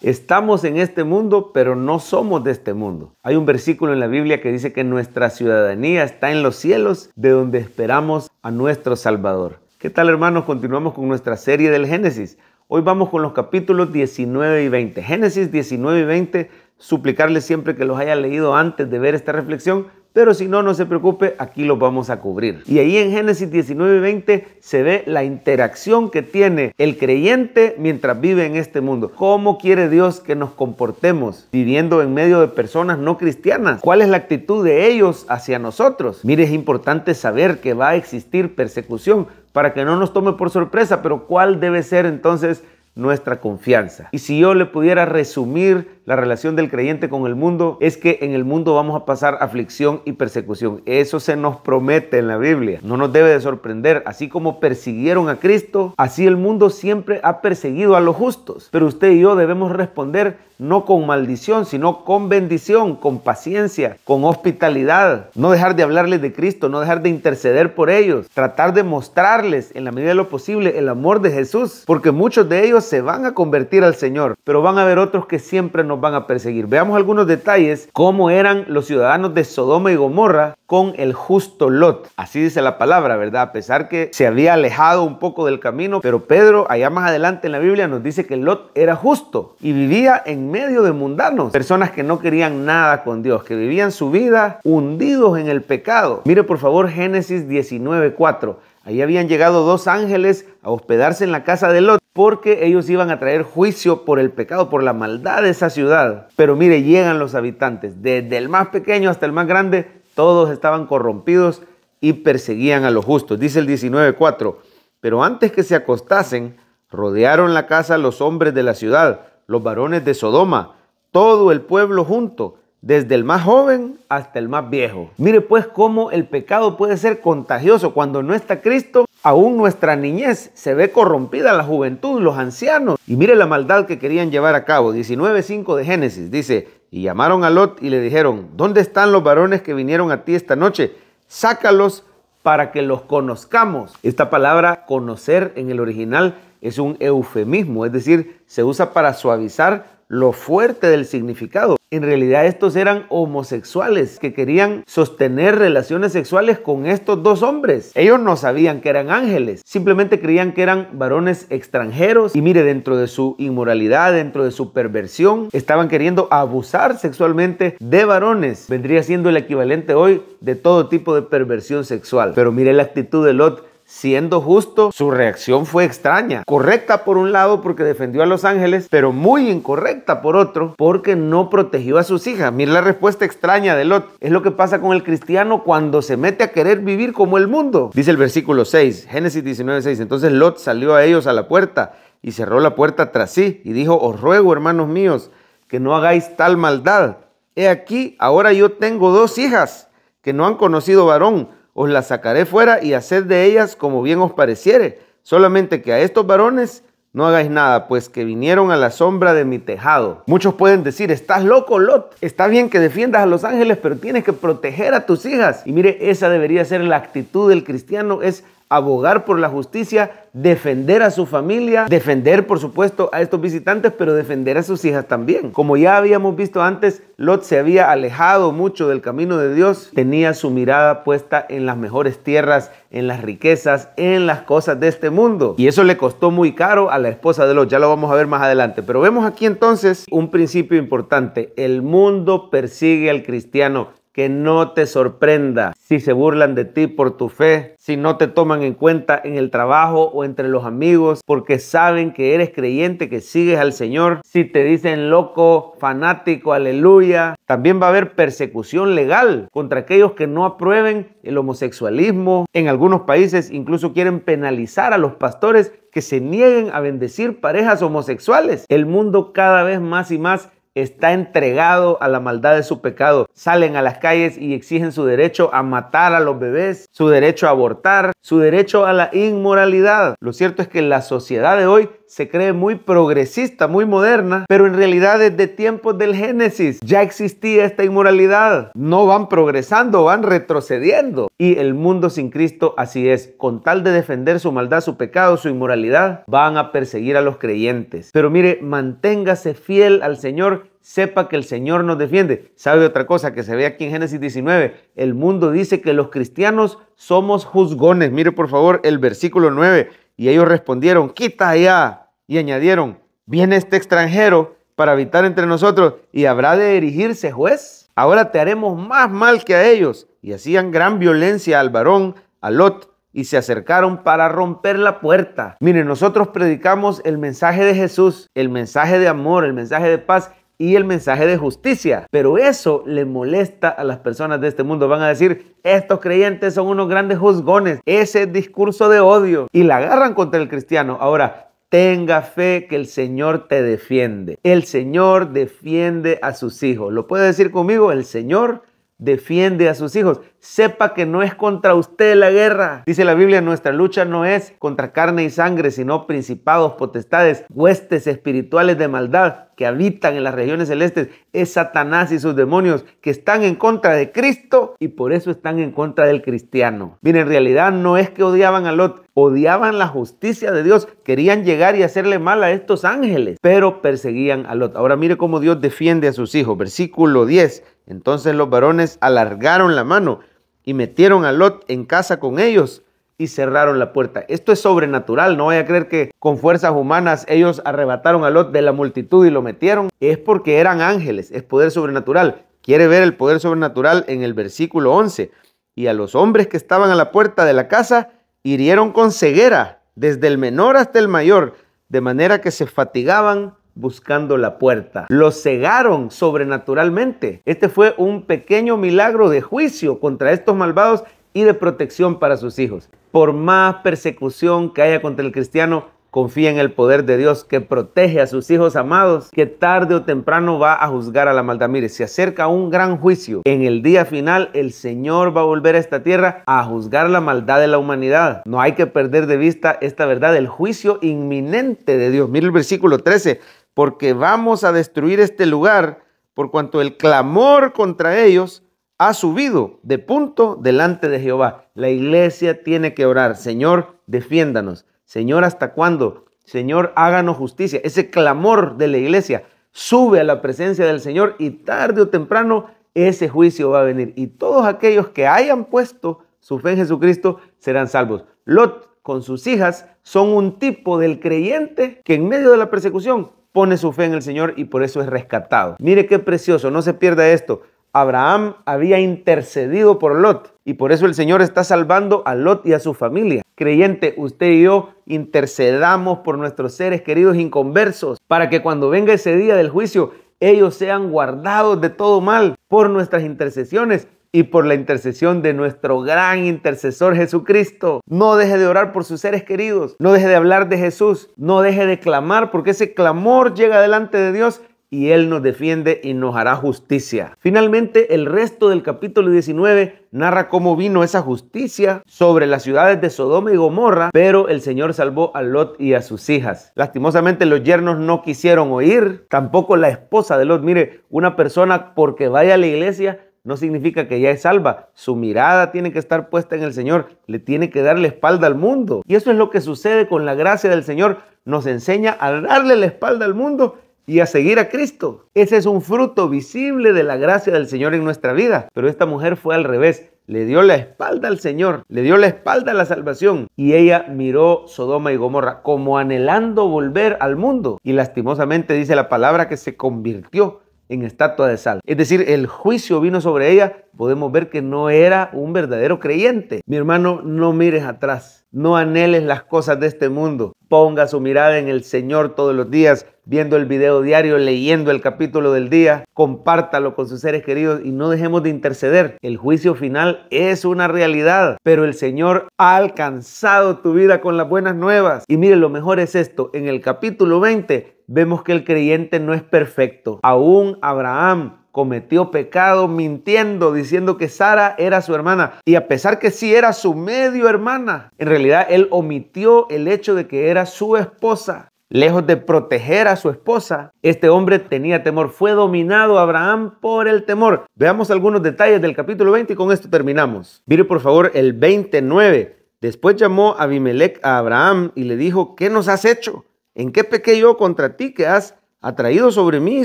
Estamos en este mundo, pero no somos de este mundo. Hay un versículo en la Biblia que dice que nuestra ciudadanía está en los cielos, de donde esperamos a nuestro Salvador. ¿Qué tal hermanos? Continuamos con nuestra serie del Génesis. Hoy vamos con los capítulos 19 y 20. Génesis 19 y 20, suplicarles siempre que los haya leído antes de ver esta reflexión pero si no, no se preocupe, aquí lo vamos a cubrir. Y ahí en Génesis 19 y 20 se ve la interacción que tiene el creyente mientras vive en este mundo. ¿Cómo quiere Dios que nos comportemos viviendo en medio de personas no cristianas? ¿Cuál es la actitud de ellos hacia nosotros? Mire, es importante saber que va a existir persecución para que no nos tome por sorpresa, pero ¿cuál debe ser entonces nuestra confianza? Y si yo le pudiera resumir la relación del creyente con el mundo es que en el mundo vamos a pasar aflicción y persecución. Eso se nos promete en la Biblia. No nos debe de sorprender. Así como persiguieron a Cristo, así el mundo siempre ha perseguido a los justos. Pero usted y yo debemos responder no con maldición, sino con bendición, con paciencia, con hospitalidad. No dejar de hablarles de Cristo, no dejar de interceder por ellos. Tratar de mostrarles en la medida de lo posible el amor de Jesús. Porque muchos de ellos se van a convertir al Señor. Pero van a haber otros que siempre no van a perseguir. Veamos algunos detalles, cómo eran los ciudadanos de Sodoma y Gomorra con el justo Lot. Así dice la palabra, ¿verdad? A pesar que se había alejado un poco del camino, pero Pedro allá más adelante en la Biblia nos dice que Lot era justo y vivía en medio de mundanos, personas que no querían nada con Dios, que vivían su vida hundidos en el pecado. Mire por favor Génesis 19.4. Ahí habían llegado dos ángeles a hospedarse en la casa de Lot porque ellos iban a traer juicio por el pecado, por la maldad de esa ciudad. Pero mire, llegan los habitantes, desde el más pequeño hasta el más grande, todos estaban corrompidos y perseguían a los justos. Dice el 19.4, pero antes que se acostasen, rodearon la casa los hombres de la ciudad, los varones de Sodoma, todo el pueblo junto, desde el más joven hasta el más viejo. Mire pues cómo el pecado puede ser contagioso cuando no está Cristo. Aún nuestra niñez se ve corrompida, la juventud, los ancianos. Y mire la maldad que querían llevar a cabo. 19.5 de Génesis dice, y llamaron a Lot y le dijeron, ¿dónde están los varones que vinieron a ti esta noche? Sácalos para que los conozcamos. Esta palabra conocer en el original es un eufemismo, es decir, se usa para suavizar lo fuerte del significado. En realidad estos eran homosexuales que querían sostener relaciones sexuales con estos dos hombres. Ellos no sabían que eran ángeles, simplemente creían que eran varones extranjeros y mire, dentro de su inmoralidad, dentro de su perversión, estaban queriendo abusar sexualmente de varones. Vendría siendo el equivalente hoy de todo tipo de perversión sexual. Pero mire la actitud de Lot Siendo justo, su reacción fue extraña. Correcta por un lado porque defendió a Los Ángeles, pero muy incorrecta por otro porque no protegió a sus hijas. Mira la respuesta extraña de Lot. Es lo que pasa con el cristiano cuando se mete a querer vivir como el mundo. Dice el versículo 6, Génesis 19, 6. Entonces Lot salió a ellos a la puerta y cerró la puerta tras sí y dijo, os ruego, hermanos míos, que no hagáis tal maldad. He aquí, ahora yo tengo dos hijas que no han conocido varón os las sacaré fuera y haced de ellas como bien os pareciere, solamente que a estos varones no hagáis nada, pues que vinieron a la sombra de mi tejado. Muchos pueden decir, estás loco, Lot. Está bien que defiendas a los ángeles, pero tienes que proteger a tus hijas. Y mire, esa debería ser la actitud del cristiano, es abogar por la justicia, defender a su familia, defender por supuesto a estos visitantes, pero defender a sus hijas también. Como ya habíamos visto antes, Lot se había alejado mucho del camino de Dios, tenía su mirada puesta en las mejores tierras, en las riquezas, en las cosas de este mundo. Y eso le costó muy caro a la esposa de Lot, ya lo vamos a ver más adelante. Pero vemos aquí entonces un principio importante, el mundo persigue al cristiano que no te sorprenda si se burlan de ti por tu fe, si no te toman en cuenta en el trabajo o entre los amigos, porque saben que eres creyente, que sigues al Señor, si te dicen loco, fanático, aleluya. También va a haber persecución legal contra aquellos que no aprueben el homosexualismo. En algunos países incluso quieren penalizar a los pastores que se nieguen a bendecir parejas homosexuales. El mundo cada vez más y más está entregado a la maldad de su pecado. Salen a las calles y exigen su derecho a matar a los bebés, su derecho a abortar, su derecho a la inmoralidad. Lo cierto es que la sociedad de hoy se cree muy progresista, muy moderna, pero en realidad desde tiempos del Génesis ya existía esta inmoralidad. No van progresando, van retrocediendo. Y el mundo sin Cristo así es. Con tal de defender su maldad, su pecado, su inmoralidad, van a perseguir a los creyentes. Pero mire, manténgase fiel al Señor sepa que el Señor nos defiende. ¿Sabe otra cosa que se ve aquí en Génesis 19? El mundo dice que los cristianos somos juzgones. Mire por favor el versículo 9. Y ellos respondieron, quita allá. Y añadieron, viene este extranjero para habitar entre nosotros y habrá de erigirse juez. Ahora te haremos más mal que a ellos. Y hacían gran violencia al varón, a Lot, y se acercaron para romper la puerta. Miren, nosotros predicamos el mensaje de Jesús, el mensaje de amor, el mensaje de paz, y el mensaje de justicia. Pero eso le molesta a las personas de este mundo. Van a decir, estos creyentes son unos grandes juzgones, ese discurso de odio. Y la agarran contra el cristiano. Ahora, Tenga fe que el Señor te defiende. El Señor defiende a sus hijos. ¿Lo puede decir conmigo? El Señor defiende a sus hijos. Sepa que no es contra usted la guerra. Dice la Biblia, nuestra lucha no es contra carne y sangre, sino principados, potestades, huestes espirituales de maldad que habitan en las regiones celestes. Es Satanás y sus demonios que están en contra de Cristo y por eso están en contra del cristiano. Bien, en realidad no es que odiaban a Lot, odiaban la justicia de Dios, querían llegar y hacerle mal a estos ángeles, pero perseguían a Lot. Ahora mire cómo Dios defiende a sus hijos. Versículo 10. Entonces los varones alargaron la mano y metieron a Lot en casa con ellos y cerraron la puerta. Esto es sobrenatural, no vaya a creer que con fuerzas humanas ellos arrebataron a Lot de la multitud y lo metieron. Es porque eran ángeles, es poder sobrenatural. Quiere ver el poder sobrenatural en el versículo 11. Y a los hombres que estaban a la puerta de la casa hirieron con ceguera, desde el menor hasta el mayor, de manera que se fatigaban buscando la puerta. Lo cegaron sobrenaturalmente. Este fue un pequeño milagro de juicio contra estos malvados y de protección para sus hijos. Por más persecución que haya contra el cristiano, confía en el poder de Dios que protege a sus hijos amados, que tarde o temprano va a juzgar a la maldad. Mire, se acerca un gran juicio. En el día final, el Señor va a volver a esta tierra a juzgar la maldad de la humanidad. No hay que perder de vista esta verdad, el juicio inminente de Dios. Mire el versículo 13 porque vamos a destruir este lugar, por cuanto el clamor contra ellos ha subido de punto delante de Jehová. La iglesia tiene que orar, Señor, defiéndanos. Señor, ¿hasta cuándo? Señor, háganos justicia. Ese clamor de la iglesia sube a la presencia del Señor y tarde o temprano ese juicio va a venir. Y todos aquellos que hayan puesto su fe en Jesucristo serán salvos. Lot con sus hijas son un tipo del creyente que en medio de la persecución pone su fe en el Señor y por eso es rescatado. Mire qué precioso, no se pierda esto. Abraham había intercedido por Lot y por eso el Señor está salvando a Lot y a su familia. Creyente, usted y yo intercedamos por nuestros seres queridos inconversos para que cuando venga ese día del juicio ellos sean guardados de todo mal por nuestras intercesiones y por la intercesión de nuestro gran intercesor Jesucristo. No deje de orar por sus seres queridos, no deje de hablar de Jesús, no deje de clamar, porque ese clamor llega delante de Dios y Él nos defiende y nos hará justicia. Finalmente, el resto del capítulo 19 narra cómo vino esa justicia sobre las ciudades de Sodoma y Gomorra, pero el Señor salvó a Lot y a sus hijas. Lastimosamente los yernos no quisieron oír, tampoco la esposa de Lot. Mire, una persona porque vaya a la iglesia no significa que ya es salva. Su mirada tiene que estar puesta en el Señor, le tiene que dar la espalda al mundo. Y eso es lo que sucede con la gracia del Señor. Nos enseña a darle la espalda al mundo y a seguir a Cristo. Ese es un fruto visible de la gracia del Señor en nuestra vida. Pero esta mujer fue al revés. Le dio la espalda al Señor, le dio la espalda a la salvación y ella miró Sodoma y Gomorra como anhelando volver al mundo. Y lastimosamente dice la palabra que se convirtió en estatua de sal. Es decir, el juicio vino sobre ella, podemos ver que no era un verdadero creyente. Mi hermano, no mires atrás. No anheles las cosas de este mundo. Ponga su mirada en el Señor todos los días, viendo el video diario, leyendo el capítulo del día, compártalo con sus seres queridos y no dejemos de interceder. El juicio final es una realidad, pero el Señor ha alcanzado tu vida con las buenas nuevas. Y mire, lo mejor es esto, en el capítulo 20 vemos que el creyente no es perfecto. Aún Abraham cometió pecado mintiendo, diciendo que Sara era su hermana. Y a pesar que sí era su medio hermana, en realidad él omitió el hecho de que era su esposa. Lejos de proteger a su esposa, este hombre tenía temor. Fue dominado Abraham por el temor. Veamos algunos detalles del capítulo 20 y con esto terminamos. Mire por favor el 29. Después llamó Abimelech a Abraham y le dijo, ¿qué nos has hecho? ¿En qué pequé yo contra ti que has ha traído sobre mí y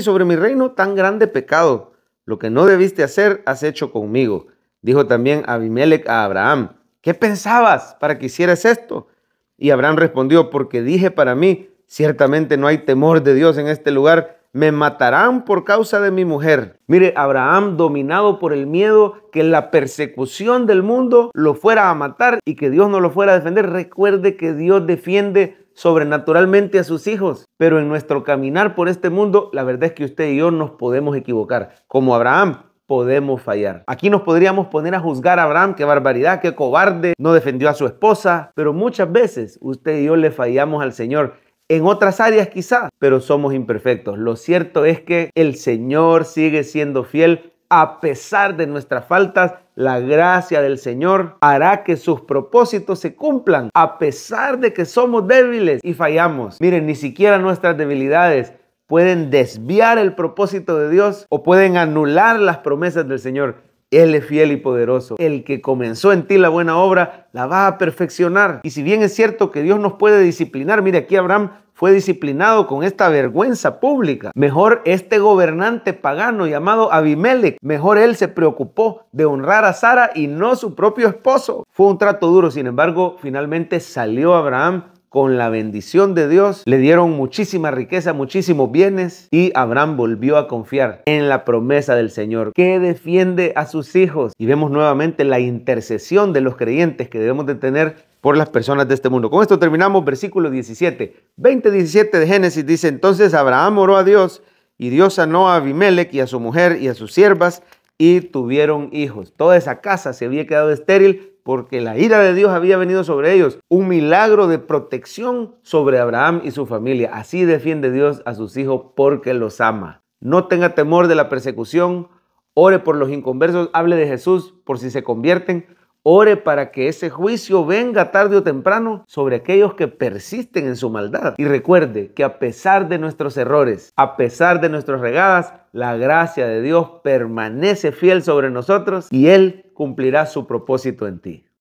sobre mi reino tan grande pecado. Lo que no debiste hacer, has hecho conmigo. Dijo también Abimelech a Abraham, ¿qué pensabas para que hicieras esto? Y Abraham respondió, porque dije para mí, ciertamente no hay temor de Dios en este lugar, me matarán por causa de mi mujer. Mire, Abraham, dominado por el miedo que la persecución del mundo lo fuera a matar y que Dios no lo fuera a defender, recuerde que Dios defiende sobrenaturalmente a sus hijos. Pero en nuestro caminar por este mundo, la verdad es que usted y yo nos podemos equivocar. Como Abraham, podemos fallar. Aquí nos podríamos poner a juzgar a Abraham, qué barbaridad, qué cobarde, no defendió a su esposa, pero muchas veces usted y yo le fallamos al Señor. En otras áreas quizás, pero somos imperfectos. Lo cierto es que el Señor sigue siendo fiel a pesar de nuestras faltas, la gracia del Señor hará que sus propósitos se cumplan, a pesar de que somos débiles y fallamos. Miren, ni siquiera nuestras debilidades pueden desviar el propósito de Dios o pueden anular las promesas del Señor. Él es fiel y poderoso. El que comenzó en ti la buena obra, la va a perfeccionar. Y si bien es cierto que Dios nos puede disciplinar, mire aquí Abraham fue disciplinado con esta vergüenza pública. Mejor este gobernante pagano llamado Abimelech, mejor él se preocupó de honrar a Sara y no su propio esposo. Fue un trato duro, sin embargo, finalmente salió Abraham con la bendición de Dios, le dieron muchísima riqueza, muchísimos bienes y Abraham volvió a confiar en la promesa del Señor que defiende a sus hijos. Y vemos nuevamente la intercesión de los creyentes que debemos de tener por las personas de este mundo. Con esto terminamos versículo 17. 20, 17 de Génesis dice, entonces Abraham oró a Dios y Dios sanó a Abimelech y a su mujer y a sus siervas y tuvieron hijos. Toda esa casa se había quedado estéril porque la ira de Dios había venido sobre ellos. Un milagro de protección sobre Abraham y su familia. Así defiende Dios a sus hijos porque los ama. No tenga temor de la persecución, ore por los inconversos, hable de Jesús por si se convierten, Ore para que ese juicio venga tarde o temprano sobre aquellos que persisten en su maldad. Y recuerde que a pesar de nuestros errores, a pesar de nuestras regadas, la gracia de Dios permanece fiel sobre nosotros y Él cumplirá su propósito en ti.